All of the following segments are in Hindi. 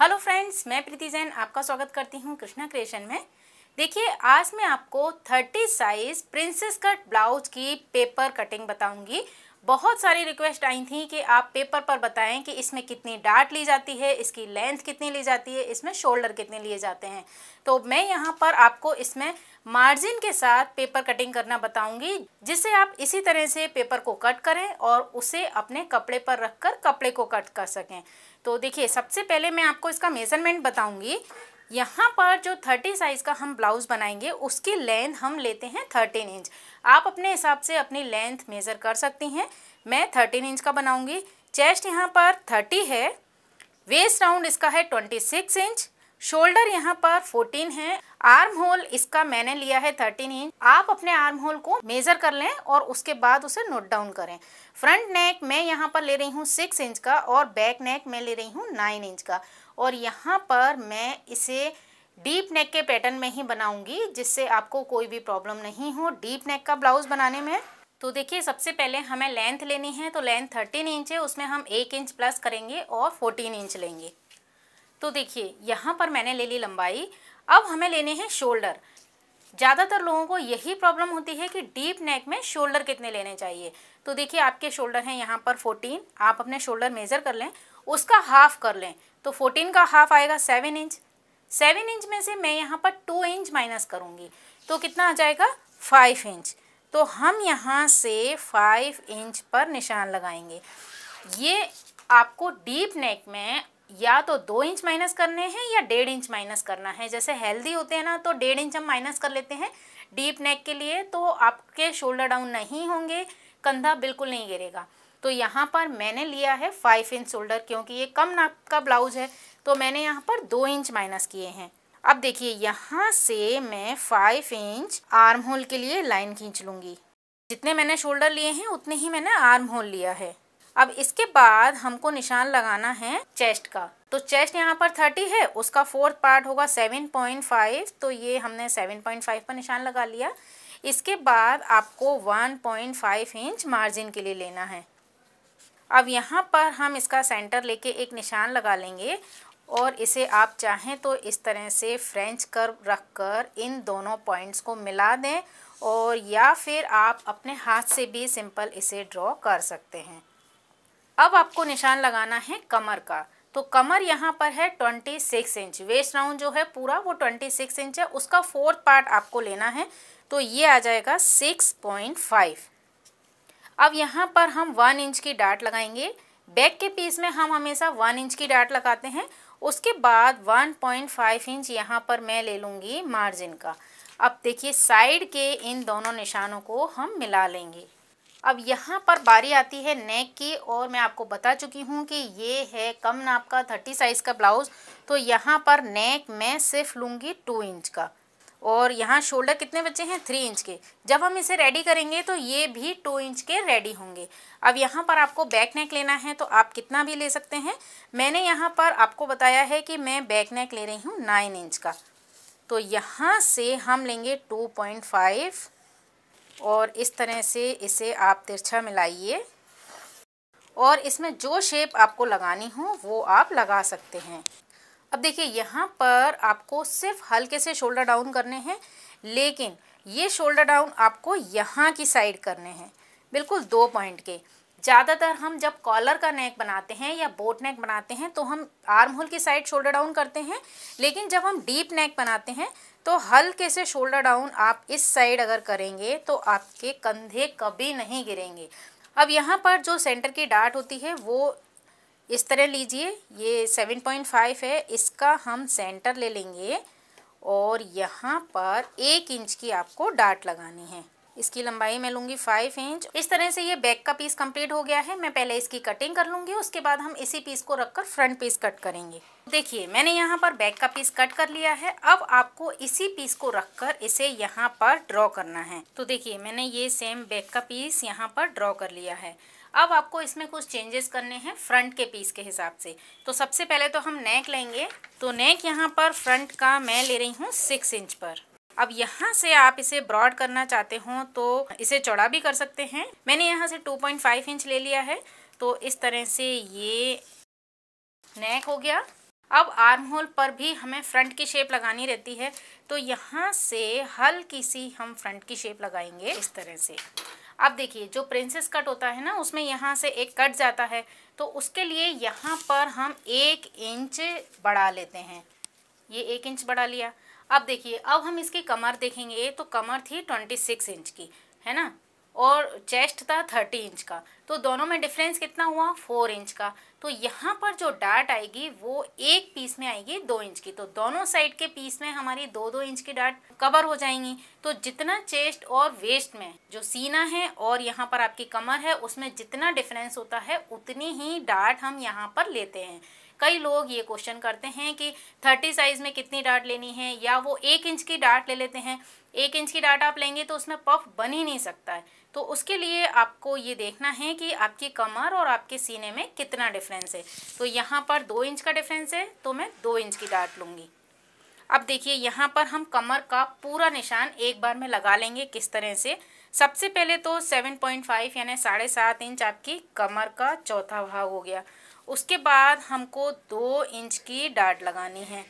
हेलो फ्रेंड्स मैं प्रीति जैन आपका स्वागत करती हूँ कृष्णा क्रिएशन में देखिए आज मैं आपको 30 साइज प्रिंसेस कट ब्लाउज की पेपर कटिंग बताऊंगी बहुत सारी रिक्वेस्ट आई थी कि आप पेपर पर बताएं कि इसमें कितनी डाट ली जाती है इसकी लेंथ कितनी ली जाती है इसमें शोल्डर कितने लिए जाते हैं तो मैं यहाँ पर आपको इसमें मार्जिन के साथ पेपर कटिंग करना बताऊंगी जिससे आप इसी तरह से पेपर को कट करें और उसे अपने कपड़े पर रखकर कपड़े को कट कर सकें तो देखिए सबसे पहले मैं आपको इसका मेज़रमेंट बताऊंगी यहाँ पर जो थर्टी साइज़ का हम ब्लाउज़ बनाएंगे उसकी लेंथ हम लेते हैं थर्टीन इंच आप अपने हिसाब से अपनी लेंथ मेज़र कर सकती हैं मैं थर्टीन इंच का बनाऊँगी चेस्ट यहाँ पर थर्टी है वेस्ट राउंड इसका है ट्वेंटी सिक्स इंच शोल्डर यहाँ पर 14 है आर्म होल इसका मैंने लिया है 13 इंच आप अपने आर्म होल को मेजर कर लें और उसके बाद उसे नोट डाउन करें फ्रंट नेक मैं यहाँ पर ले रही हूँ 6 इंच का और बैक नेक मैं ले रही हूँ 9 इंच का और यहाँ पर मैं इसे डीप नेक के पैटर्न में ही बनाऊंगी जिससे आपको कोई भी प्रॉब्लम नहीं हो डीप नेक का ब्लाउज बनाने में तो देखिए सबसे पहले हमें लेंथ लेनी है तो लेंथ 13 इंच है उसमें हम एक इंच प्लस करेंगे और 14 इंच लेंगे तो देखिए यहाँ पर मैंने ले ली लंबाई अब हमें लेने हैं शोल्डर ज़्यादातर लोगों को यही प्रॉब्लम होती है कि डीप नेक में शोल्डर कितने लेने चाहिए तो देखिए आपके शोल्डर हैं यहाँ पर फोर्टीन आप अपने शोल्डर मेज़र कर लें उसका हाफ कर लें तो फोर्टीन का हाफ आएगा सेवन इंच सेवन इंच में से मैं यहाँ पर टू इंच माइनस करूँगी तो कितना आ जाएगा फाइव इंच तो हम यहाँ से फाइव इंच पर निशान लगाएंगे ये आपको डीप नेक में या तो दो इंच माइनस करने हैं या डेढ़ इंच माइनस करना है जैसे हेल्दी होते हैं ना तो डेढ़ इंच हम माइनस कर लेते हैं डीप नेक के लिए तो आपके शोल्डर डाउन नहीं होंगे कंधा बिल्कुल नहीं गिरेगा तो यहाँ पर मैंने लिया है फाइव इंच शोल्डर क्योंकि ये कम नाप का ब्लाउज है तो मैंने यहाँ पर दो इंच माइनस किए हैं अब देखिए यहाँ से मैं फाइव इंच आर्म होल के लिए लाइन खींच लूंगी जितने मैंने शोल्डर लिए हैं उतने ही मैंने आर्म होल लिया है अब इसके बाद हमको निशान लगाना है चेस्ट का तो चेस्ट यहाँ पर थर्टी है उसका फोर्थ पार्ट होगा सेवन पॉइंट फाइव तो ये हमने सेवन पॉइंट फाइव पर निशान लगा लिया इसके बाद आपको one point five inch margin के लिए लेना है अब यहाँ पर हम इसका सेंटर लेके एक निशान लगा लेंगे और इसे आप चाहें तो इस तरह से फ्रेंच कर्व रख कर इन दोनों पॉइंट्स को मिला दें और या फिर आप अपने हाथ से भी सिंपल इसे ड्रॉ कर सकते हैं अब आपको निशान लगाना है कमर का तो कमर यहाँ पर है twenty six inch waist round जो है पूरा वो ट्वेंटी सिक्स इंच है उसका फोर्थ पार्ट आपको लेना है तो ये आ जाएगा सिक्स पॉइंट फाइव अब यहाँ पर हम वन इंच की डाट लगाएंगे बैक के पीस में हम हमेशा वन इंच की डाट लगाते हैं उसके बाद वन पॉइंट फाइव इंच यहाँ पर मैं ले लूँगी मार्जिन का अब देखिए साइड के इन दोनों निशानों को हम मिला लेंगे अब यहाँ पर बारी आती है नेक की और मैं आपको बता चुकी हूँ कि ये है कम नाप का थर्टी साइज़ का ब्लाउज़ तो यहाँ पर नेक मैं सिर्फ लूँगी टू इंच का और यहाँ शोल्डर कितने बचे हैं थ्री इंच के जब हम इसे रेडी करेंगे तो ये भी टू इंच के रेडी होंगे अब यहाँ पर आपको बैक नेक लेना है तो आप कितना भी ले सकते हैं मैंने यहाँ पर आपको बताया है कि मैं बैक नेक ले रही हूँ नाइन इंच का तो यहाँ से हम लेंगे टू पॉइंट फाइव और इस तरह से इसे आप तिरछा मिलाइए और इसमें जो शेप आपको लगानी हो वो आप लगा सकते हैं अब देखिए यहाँ पर आपको सिर्फ हल्के से शोल्डर डाउन करने हैं लेकिन ये शोल्डर डाउन आपको यहाँ की साइड करने हैं बिल्कुल दो पॉइंट के ज़्यादातर हम जब कॉलर का नेक बनाते हैं या बोट नेक बनाते हैं तो हम आर्म होल की साइड शोल्डर डाउन करते हैं लेकिन जब हम डीप नेक बनाते हैं तो हल्के से शोल्डर डाउन आप इस साइड अगर करेंगे तो आपके कंधे कभी नहीं गिरेंगे अब यहाँ पर जो सेंटर की डाट होती है वो इस तरह लीजिए ये सेवन पॉइंट फाइव है इसका हम सेंटर ले लेंगे और यहाँ पर एक इंच की आपको डाट लगानी है इसकी लंबाई मैं लूंगी फाइव इंच इस तरह से ये बैक का पीस कंप्लीट हो गया है मैं पहले इसकी कटिंग कर लूंगी उसके बाद हम इसी पीस को रखकर फ्रंट पीस कट करेंगे देखिए मैंने यहाँ पर बैक का पीस कट कर लिया है अब आपको इसी पीस को रखकर इसे यहाँ पर ड्रॉ करना है तो देखिए मैंने ये सेम बैक का पीस यहाँ पर ड्रॉ कर लिया है अब आपको इसमें कुछ चेंजेस करने हैं फ्रंट के पीस के हिसाब से तो सबसे पहले तो हम नेक लेंगे तो नेक यहाँ पर फ्रंट का मैं ले रही हूँ सिक्स इंच पर अब यहाँ से आप इसे ब्रॉड करना चाहते हो तो इसे चौड़ा भी कर सकते हैं मैंने यहाँ से 2.5 इंच ले लिया है तो इस तरह से ये नेक हो गया अब आर्म होल पर भी हमें फ्रंट की शेप लगानी रहती है तो यहाँ से हल्की सी हम फ्रंट की शेप लगाएंगे इस तरह से अब देखिए जो प्रिंसेस कट होता है ना उसमें यहाँ से एक कट जाता है तो उसके लिए यहाँ पर हम एक इंच बढ़ा लेते हैं ये एक इंच बढ़ा लिया अब देखिए अब हम इसकी कमर देखेंगे तो कमर थी ट्वेंटी सिक्स इंच की है ना और चेस्ट था थर्टी इंच का तो दोनों में डिफरेंस कितना हुआ फोर इंच का तो यहाँ पर जो डाट आएगी वो एक पीस में आएगी दो इंच की तो दोनों साइड के पीस में हमारी दो दो इंच की डाट कवर हो जाएंगी तो जितना चेस्ट और वेस्ट में जो सीना है और यहाँ पर आपकी कमर है उसमें जितना डिफरेंस होता है उतनी ही डाट हम यहाँ पर लेते हैं कई लोग ये क्वेश्चन करते हैं कि थर्टी साइज में कितनी डाट लेनी है या वो एक इंच की डाट ले लेते हैं एक इंच की डाट आप लेंगे तो उसमें पफ बन ही नहीं सकता है तो उसके लिए आपको ये देखना है कि आपकी कमर और आपके सीने में कितना डिफरेंस है तो यहाँ पर दो इंच का डिफरेंस है तो मैं दो इंच की डाट लूँगी अब देखिए यहाँ पर हम कमर का पूरा निशान एक बार में लगा लेंगे किस तरह से सबसे पहले तो 7.5 यानी साढ़े सात इंच आपकी कमर का चौथा भाग हो गया उसके बाद हमको दो इंच की डाट लगानी है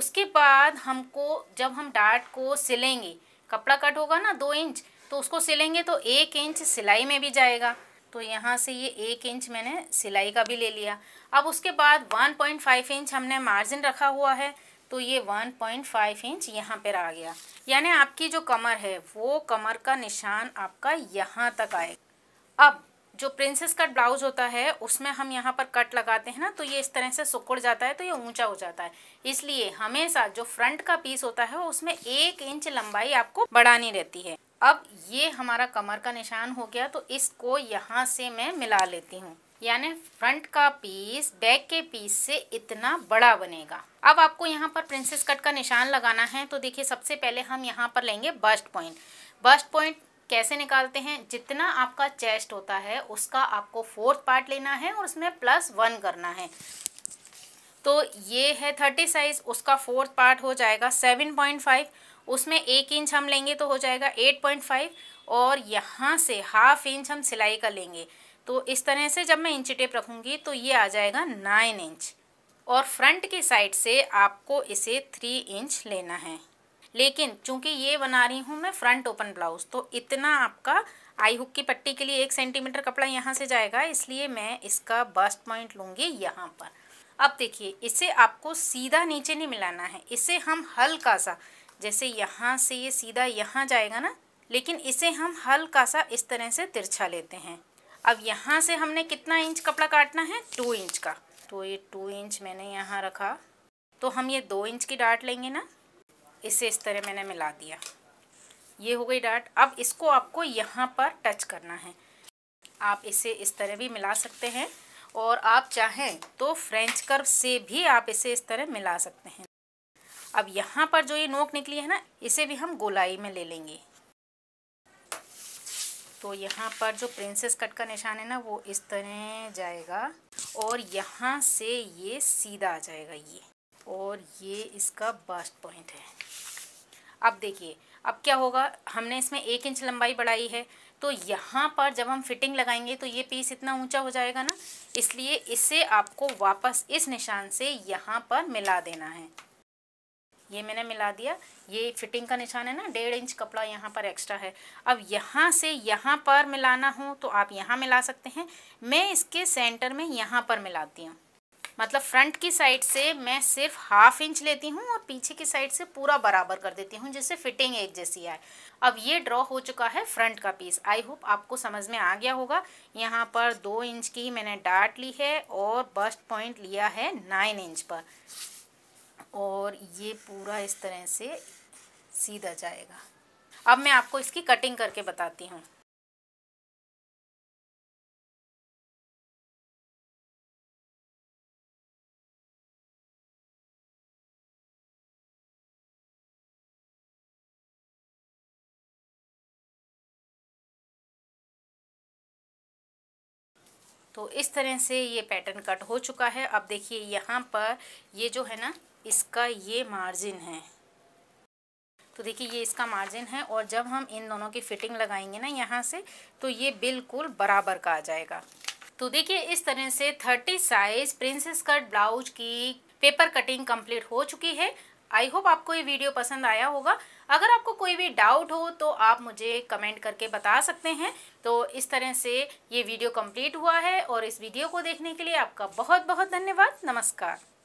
उसके बाद हमको जब हम डाट को सिलेंगे कपड़ा कट होगा ना दो इंच तो उसको सिलेंगे तो एक इंच सिलाई में भी जाएगा तो यहाँ से ये एक इंच मैंने सिलाई का भी ले लिया अब उसके बाद 1.5 इंच हमने मार्जिन रखा हुआ है तो ये 1.5 इंच यहाँ पर आ गया यानी आपकी जो कमर है वो कमर का निशान आपका यहाँ तक आएगा अब जो प्रिंसेस कट ब्लाउज होता है उसमें हम यहाँ पर कट लगाते हैं ना तो ये इस तरह से सुकुड़ जाता है तो ये ऊंचा हो जाता है इसलिए हमेशा जो फ्रंट का पीस होता है उसमें एक इंच लंबाई आपको बढ़ानी रहती है अब ये हमारा कमर का निशान हो गया तो इसको यहाँ से मैं मिला लेती हूँ यानी फ्रंट का पीस बैक के पीस से इतना बड़ा बनेगा अब आपको यहाँ पर प्रिंसेस कट का निशान लगाना है तो देखिए सबसे पहले हम यहाँ पर लेंगे बस्ट पॉइंट बस्ट पॉइंट कैसे निकालते हैं जितना आपका चेस्ट होता है उसका आपको फोर्थ पार्ट लेना है और उसमें प्लस वन करना है तो ये है थर्टी साइज उसका फोर्थ पार्ट हो जाएगा सेवन पॉइंट फाइव उसमें एक इंच हम लेंगे तो हो जाएगा एट पॉइंट फाइव और यहाँ से हाफ इंच हम सिलाई का लेंगे तो इस तरह से जब मैं इंची टेप रखूँगी तो ये आ जाएगा नाइन इंच और फ्रंट की साइड से आपको इसे थ्री इंच लेना है लेकिन चूंकि ये बना रही हूँ मैं फ्रंट ओपन ब्लाउज तो इतना आपका आई हुक की पट्टी के लिए एक सेंटीमीटर कपड़ा यहाँ से जाएगा इसलिए मैं इसका बस्ट पॉइंट लूँगी यहाँ पर अब देखिए इसे आपको सीधा नीचे नहीं मिलाना है इसे हम हल्का सा जैसे यहाँ से ये सीधा यहाँ जाएगा ना लेकिन इसे हम हल्का सा इस तरह से तिरछा लेते हैं अब यहाँ से हमने कितना इंच कपड़ा काटना है टू इंच का तो ये टू इंच मैंने यहाँ रखा तो हम ये दो इंच की डाट लेंगे ना इसे इस तरह मैंने मिला दिया ये हो गई डाट अब इसको आपको यहाँ पर टच करना है आप इसे इस तरह भी मिला सकते हैं और आप चाहें तो फ्रेंच कर्व से भी आप इसे इस तरह मिला सकते हैं अब यहाँ पर जो ये नोक निकली है ना इसे भी हम गोलाई में ले लेंगे तो यहाँ पर जो प्रिंसेस कट का निशान है ना वो इस तरह जाएगा और यहाँ से ये सीधा आ जाएगा ये और ये इसका बास्ट पॉइंट है अब देखिए अब क्या होगा हमने इसमें एक इंच लंबाई बढ़ाई है तो यहाँ पर जब हम फिटिंग लगाएंगे तो ये पीस इतना ऊंचा हो जाएगा ना इसलिए इसे आपको वापस इस निशान से यहाँ पर मिला देना है ये मैंने मिला दिया ये फिटिंग का निशान है ना डेढ़ इंच कपड़ा यहाँ पर एक्स्ट्रा है अब यहाँ से यहाँ पर मिलाना हो तो आप यहाँ मिला सकते हैं मैं इसके सेंटर में यहाँ पर मिलाती हूँ मतलब फ्रंट की साइड से मैं सिर्फ हाफ इंच लेती हूँ और पीछे की साइड से पूरा बराबर कर देती हूँ जिससे फिटिंग एक जैसी आए अब ये ड्रॉ हो चुका है फ्रंट का पीस आई होप आपको समझ में आ गया होगा यहाँ पर दो इंच की मैंने डार्ट ली है और बस्ट पॉइंट लिया है नाइन इंच पर और ये पूरा इस तरह से सीधा जाएगा अब मैं आपको इसकी कटिंग करके बताती हूँ तो इस तरह से ये पैटर्न कट हो चुका है अब देखिए यहाँ पर ये जो है ना इसका ये मार्जिन है तो देखिए ये इसका मार्जिन है और जब हम इन दोनों की फिटिंग लगाएंगे ना यहाँ से तो ये बिल्कुल बराबर का आ जाएगा तो देखिए इस तरह से thirty size princess cut blouse की पेपर कटिंग कंप्लीट हो चुकी है आई होप आपको ये वीडियो पसंद आया होगा अगर आपको कोई भी डाउट हो तो आप मुझे कमेंट करके बता सकते हैं तो इस तरह से ये वीडियो कंप्लीट हुआ है और इस वीडियो को देखने के लिए आपका बहुत बहुत धन्यवाद नमस्कार